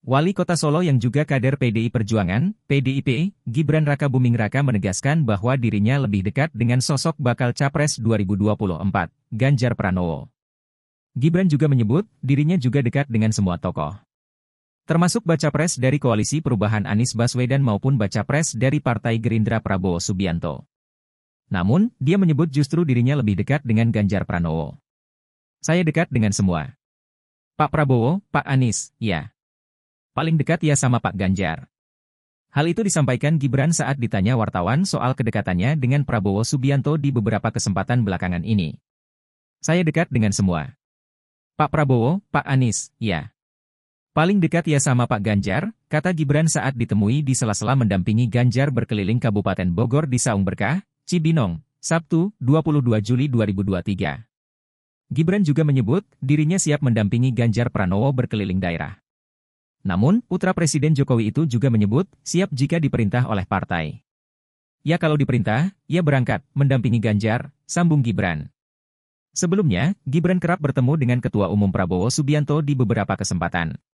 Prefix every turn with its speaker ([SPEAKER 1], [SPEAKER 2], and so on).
[SPEAKER 1] Wali Kota Solo yang juga kader PDI Perjuangan, PDIP, Gibran Raka Buming Raka menegaskan bahwa dirinya lebih dekat dengan sosok bakal Capres 2024, Ganjar Pranowo. Gibran juga menyebut, dirinya juga dekat dengan semua tokoh. Termasuk baca pres dari Koalisi Perubahan Anies Baswedan maupun baca pres dari Partai Gerindra Prabowo Subianto. Namun, dia menyebut justru dirinya lebih dekat dengan Ganjar Pranowo. Saya dekat dengan semua. Pak Prabowo, Pak Anies, ya. Paling dekat ya sama Pak Ganjar. Hal itu disampaikan Gibran saat ditanya wartawan soal kedekatannya dengan Prabowo Subianto di beberapa kesempatan belakangan ini. Saya dekat dengan semua. Pak Prabowo, Pak Anies, ya. Paling dekat ya sama Pak Ganjar, kata Gibran saat ditemui di sela-sela mendampingi Ganjar berkeliling Kabupaten Bogor di Saung Berkah, Cibinong, Sabtu, 22 Juli 2023. Gibran juga menyebut dirinya siap mendampingi Ganjar Pranowo berkeliling daerah. Namun, putra Presiden Jokowi itu juga menyebut, siap jika diperintah oleh partai. Ya kalau diperintah, ia berangkat, mendampingi Ganjar, sambung Gibran. Sebelumnya, Gibran kerap bertemu dengan Ketua Umum Prabowo Subianto di beberapa kesempatan.